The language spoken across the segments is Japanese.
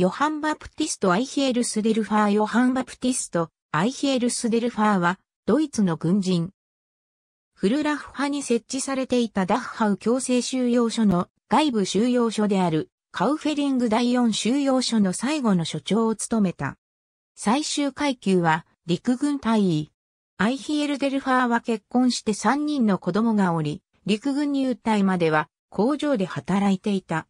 ヨハン・バプティスト・アイヒエルス・デルファーヨハン・バプティスト・アイヒエルス・デルファーは、ドイツの軍人。フルラッフ派に設置されていたダッハウ強制収容所の外部収容所であるカウフェリング第4収容所の最後の所長を務めた。最終階級は陸軍隊員。アイヒエル・デルファーは結婚して3人の子供がおり、陸軍入隊までは工場で働いていた。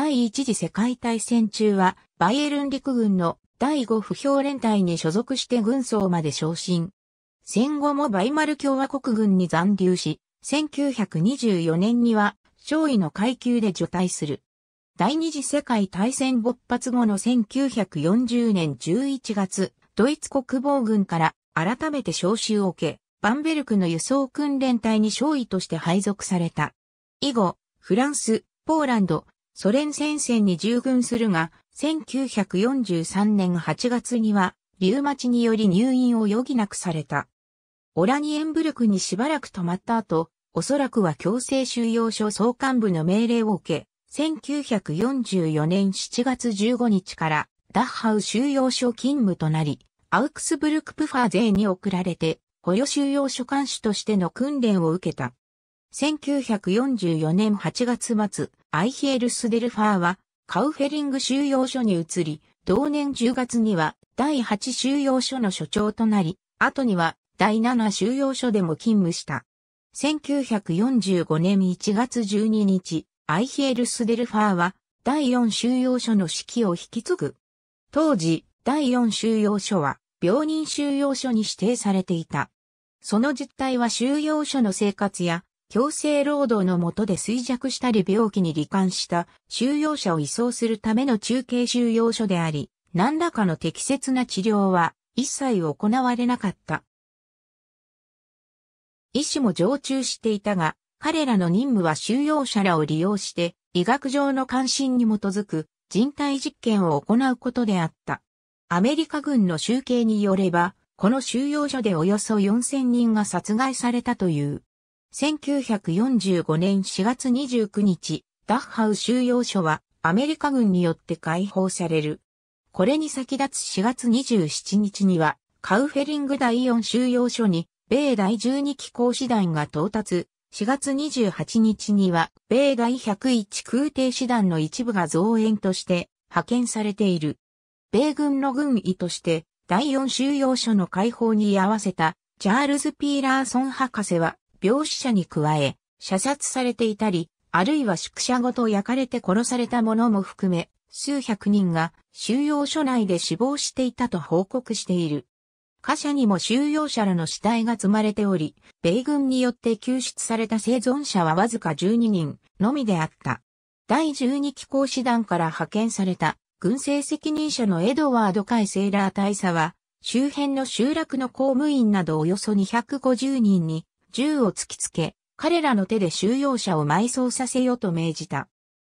第一次世界大戦中は、バイエルン陸軍の第5不評連隊に所属して軍曹まで昇進。戦後もバイマル共和国軍に残留し、1924年には、少尉の階級で除隊する。第二次世界大戦勃発後の1940年11月、ドイツ国防軍から改めて召集を受け、バンベルクの輸送訓練隊に少尉として配属された。以後、フランス、ポーランド、ソ連戦線に従軍するが、1943年8月には、リウマチにより入院を余儀なくされた。オラニエンブルクにしばらく泊まった後、おそらくは強制収容所総監部の命令を受け、1944年7月15日からダッハウ収容所勤務となり、アウクスブルクプファー税に送られて、捕虜収容所監視としての訓練を受けた。1944年8月末、アイヒエルス・デルファーはカウフェリング収容所に移り、同年10月には第8収容所の所長となり、後には第7収容所でも勤務した。1945年1月12日、アイヒエルス・デルファーは第4収容所の指揮を引き継ぐ。当時、第4収容所は病人収容所に指定されていた。その実態は収容所の生活や強制労働の下で衰弱したり病気に罹患した収容者を移送するための中継収容所であり、何らかの適切な治療は一切行われなかった。医師も常駐していたが、彼らの任務は収容者らを利用して、医学上の関心に基づく人体実験を行うことであった。アメリカ軍の集計によれば、この収容所でおよそ4000人が殺害されたという。1945年4月29日、ダッハウ収容所はアメリカ軍によって解放される。これに先立つ4月27日には、カウフェリング第4収容所に、米第12機構師団が到達、4月28日には、米第101空挺師団の一部が増援として派遣されている。米軍の軍医として、第4収容所の解放に合わせた、チャールズ・ピーラーソン博士は、病死者に加え、射殺されていたり、あるいは宿舎ごと焼かれて殺された者も含め、数百人が収容所内で死亡していたと報告している。貨車にも収容者らの死体が積まれており、米軍によって救出された生存者はわずか12人のみであった。第12機構師団から派遣された軍政責任者のエドワード・カイ・セーラー大佐は、周辺の集落の公務員などおよそ250人に銃を突きつけ、彼らの手で収容者を埋葬させようと命じた。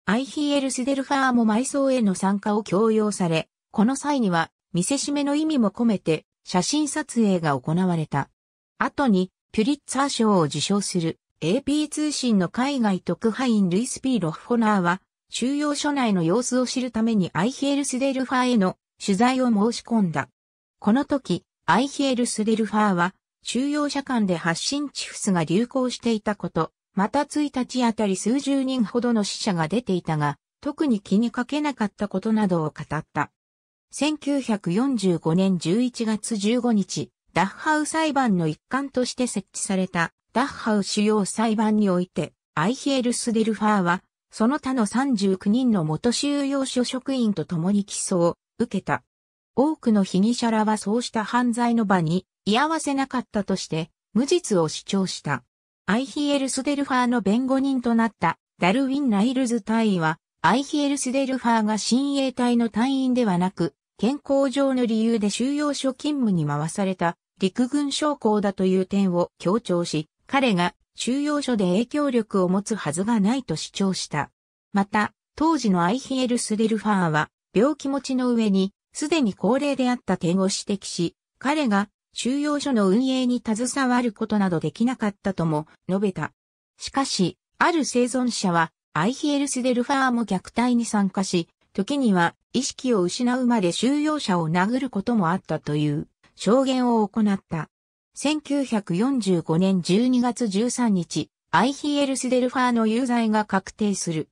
アイヒエルスデルファーも埋葬への参加を強要され、この際には見せしめの意味も込めて写真撮影が行われた。後にピュリッツァー賞を受賞する AP 通信の海外特派員ルイス・ピー・ロフホナーは収容所内の様子を知るためにアイヒエルスデルファーへの取材を申し込んだ。この時、アイヒエルスデルファーは収容者間で発信チフスが流行していたこと、また1日あたり数十人ほどの死者が出ていたが、特に気にかけなかったことなどを語った。1945年11月15日、ダッハウ裁判の一環として設置されたダッハウ主要裁判において、アイヒエルス・デルファーは、その他の39人の元収容所職員と共に起訴を受けた。多くの被疑者らはそうした犯罪の場に居合わせなかったとして、無実を主張した。アイヒエルスデルファーの弁護人となったダルウィン・ナイルズ隊員は、アイヒエルスデルファーが親衛隊の隊員ではなく、健康上の理由で収容所勤務に回された陸軍将校だという点を強調し、彼が収容所で影響力を持つはずがないと主張した。また、当時のアイヒエルスデルファーは病気持ちの上に、すでに高齢であった点を指摘し、彼が収容所の運営に携わることなどできなかったとも述べた。しかし、ある生存者は、アイヒエルス・デルファーも虐待に参加し、時には意識を失うまで収容者を殴ることもあったという証言を行った。1945年12月13日、アイヒエルス・デルファーの有罪が確定する。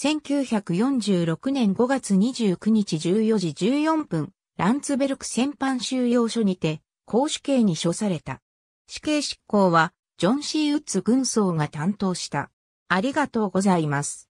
1946年5月29日14時14分、ランツベルク戦犯収容所にて、公主刑に処された。死刑執行は、ジョン・シー・ウッズ軍曹が担当した。ありがとうございます。